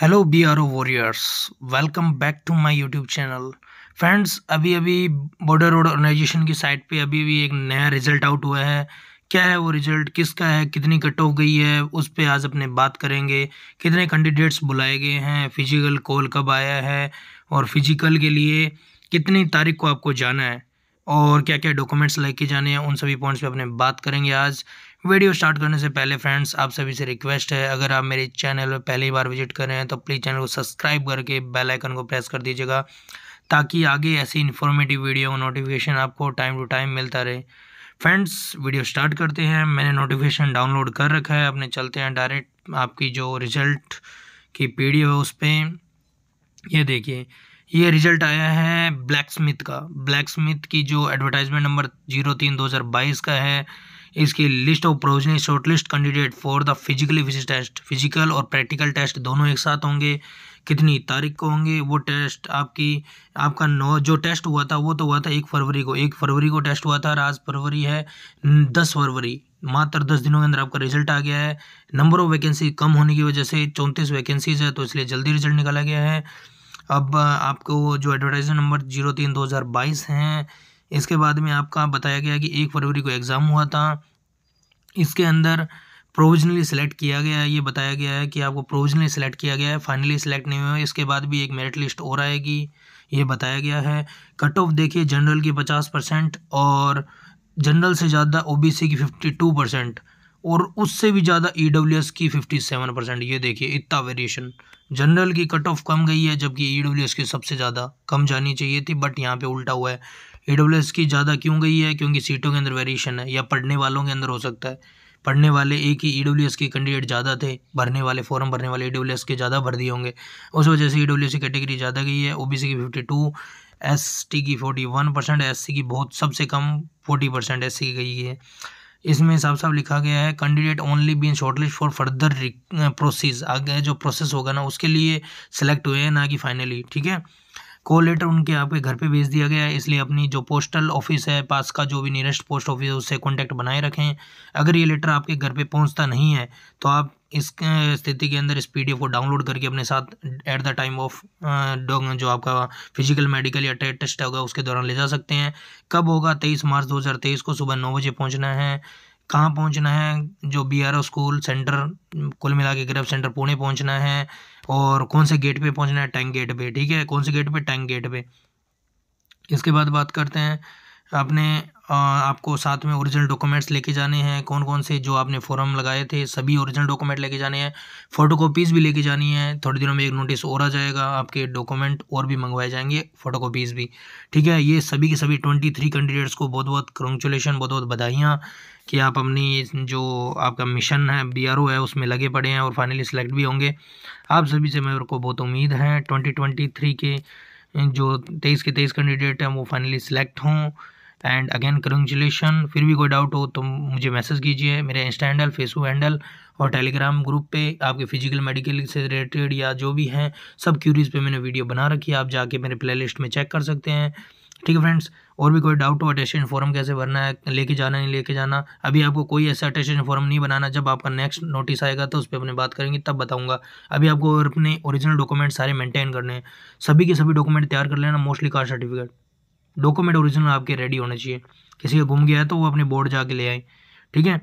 hello B R O warriors welcome back to my YouTube channel friends अभी अभी border road organisation की site पे अभी भी एक नया रिजल्ट आउट हुआ है क्या है वो रिजल्ट किसका है कितनी कट ऑफ गई है उस पर आज अपने बात करेंगे कितने कैंडिडेट्स बुलाए गए हैं फिजिकल कॉल कब आया है और फिजिकल के लिए कितनी तारीख को आपको जाना है और क्या क्या डॉक्यूमेंट्स लेके जाने हैं उन सभी पॉइंट्स पे अपने बात करेंगे आज वीडियो स्टार्ट करने से पहले फ्रेंड्स आप सभी से रिक्वेस्ट है अगर आप मेरे चैनल पर पहली बार विजिट कर रहे हैं तो प्लीज़ चैनल को सब्सक्राइब करके बेल आइकन को प्रेस कर दीजिएगा ताकि आगे ऐसी इन्फॉर्मेटिव वीडियो नोटिफिकेशन आपको टाइम टू टाइम मिलता रहे फ्रेंड्स वीडियो स्टार्ट करते हैं मैंने नोटिफिकेशन डाउनलोड कर रखा है अपने चलते हैं डायरेक्ट आपकी जो रिजल्ट की पी है उस पर ये देखिए ये रिजल्ट आया है ब्लैक स्मिथ का ब्लैक स्मिथ की जो एडवर्टाइजमेंट नंबर जीरो तीन दो हज़ार बाईस का है इसकी list of provisional shortlist candidate for the physically physic test physical और प्रैक्टिकल टेस्ट दोनों एक साथ होंगे कितनी तारीख को होंगे वो टेस्ट आपकी आपका नौ जो टेस्ट हुआ था वो तो हुआ था एक फरवरी को एक फरवरी को टेस्ट हुआ था और आज फरवरी है दस फरवरी मात्र दस दिनों के अंदर आपका रिजल्ट आ गया है नंबर ऑफ वैकेंसी कम होने की वजह से चौंतीस वैकेंसीज है तो इसलिए जल्दी रिजल्ट निकाला गया है अब आपको जो एडवर्टाइजमेंट नंबर जीरो तीन दो हज़ार बाईस हैं इसके बाद में आपका बताया गया कि एक फरवरी को एग्ज़ाम हुआ था इसके अंदर प्रोविजनली सिलेक्ट किया गया है ये बताया गया है कि आपको प्रोविजनली सिलेक्ट किया गया है फाइनली सिलेक्ट नहीं हुआ इसके बाद भी एक मेरिट लिस्ट और आएगी ये बताया गया है कट ऑफ देखिए जनरल की पचास परसेंट और जनरल से ज़्यादा ओबीसी की फिफ्टी टू परसेंट और उससे भी ज़्यादा ई डब्ल्यू एस की फिफ्टी सेवन परसेंट ये देखिए इतना वेरिएशन जनरल की कट ऑफ कम गई है जबकि ई डब्ल्यू एस की सबसे ज़्यादा कम जानी चाहिए थी बट यहाँ पे उल्टा हुआ है ई डब्ल्यू एस की ज़्यादा क्यों गई है क्योंकि सीटों के अंदर वेरिएशन है या पढ़ने वालों के अंदर हो सकता है पढ़ने वाले एक ही ई डब्ल्यू एस के कैंडिडेट ज़्यादा थे भरने वाले फॉर्म भरने वाले ई डब्ल्यू एस के ज़्यादा भर दिए होंगे उस वजह से ई e डब्ल्यू की कैटेगरी ज़्यादा गई है ओ बी सी की फिफ्टी टू एस टी की forty one percent S C की बहुत सबसे कम फोर्टी परसेंट ऐसी की गई है इसमें साफ साफ लिखा गया है candidate only been shortlist for further process आगे जो प्रोसेस होगा ना उसके लिए सेलेक्ट हुए हैं ना कि फाइनली ठीक है को लेटर उनके आपके घर पे भेज दिया गया है इसलिए अपनी जो पोस्टल ऑफिस है पास का जो भी नियरेस्ट पोस्ट ऑफिस है उससे कॉन्टैक्ट बनाए रखें अगर ये लेटर आपके घर पे पहुंचता नहीं है तो आप इस स्थिति के अंदर इस पीडीएफ को डाउनलोड करके अपने साथ एट द टाइम ऑफ जो आपका फिजिकल मेडिकल या टेस्ट होगा उसके दौरान ले जा सकते हैं कब होगा तेईस मार्च दो को सुबह नौ बजे पहुँचना है कहाँ पहुँचना है जो B R O school centre कुल मिला के ग्रेफ सेंटर पुणे पहुँचना है और कौन से गेट पे पहुँचना है टैंक गेट पे ठीक है कौन से गेट पे टैंक गेट पे इसके बाद बात करते हैं आपने आपको साथ में ओरिजिनल डॉक्यूमेंट्स लेके जाने हैं कौन कौन से जो आपने फॉर्म लगाए थे सभी ओरिजिनल डॉक्यूमेंट लेके जाने हैं फ़ोटो भी लेके जानी है थोड़ी दिनों में एक नोटिस और आ जाएगा आपके डॉक्यूमेंट और भी मंगवाए जाएंगे फ़ोटो भी ठीक है ये सभी के सभी ट्वेंटी थ्री कैंडिडेट्स को बहुत बहुत कंग्रेचुलेशन बहुत बहुत बधाइयाँ कि आप अपनी जो आपका मिशन है बी है उसमें लगे पड़े हैं और फाइनली सिलेक्ट भी होंगे आप सभी से मेरे को बहुत उम्मीद है ट्वेंटी के जो तेईस के तेईस कैंडिडेट हैं वो फाइनली सिलेक्ट हों एंड अगेन कंग्रेचुलेशन फिर भी कोई डाउट हो तो मुझे मैसेज कीजिए मेरे इंस्टा हैंडल फेसबुक हैंडल और टेलीग्राम ग्रुप पे आपके फिजिकल मेडिकल से रिलेटेड या जो भी हैं सब क्यूरीज पे मैंने वीडियो बना रखी है आप जाके मेरे प्लेलिस्ट में चेक कर सकते हैं ठीक है फ्रेंड्स और भी कोई डाउट हो अटेस्टेशन फॉर्म कैसे भरना है लेके जाना नहीं लेके जाना अभी आपको कोई ऐसा अटेस्टेशन फॉर्म नहीं बनाना जब आपका नेक्स्ट नोटिस आएगा तो उस पर अपने बात करेंगे तब बताऊंगा अभी आपको अपने ओरिजिनल डॉक्यूमेंट सारे मेंटेन करने हैं सभी के सभी डॉक्यूमेंट तैयार कर लेना mostly caste certificate document original आपके रेडी होने चाहिए किसी का गुम गया है तो वो अपने बोर्ड जाके ले आए ठीक है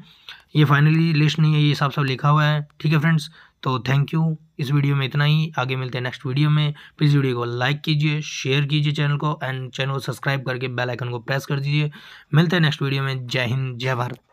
ये फाइनली लिस्ट नहीं है ये हिसाब से लिखा हुआ है ठीक है फ्रेंड्स तो थैंक यू इस वीडियो में इतना ही आगे मिलते हैं नेक्स्ट वीडियो में प्लीज़ वीडियो को लाइक कीजिए शेयर कीजिए चैनल को एंड चैनल को सब्सक्राइब करके बेल आइकन को प्रेस कर दीजिए मिलते हैं नेक्स्ट वीडियो में जय हिंद जय भारत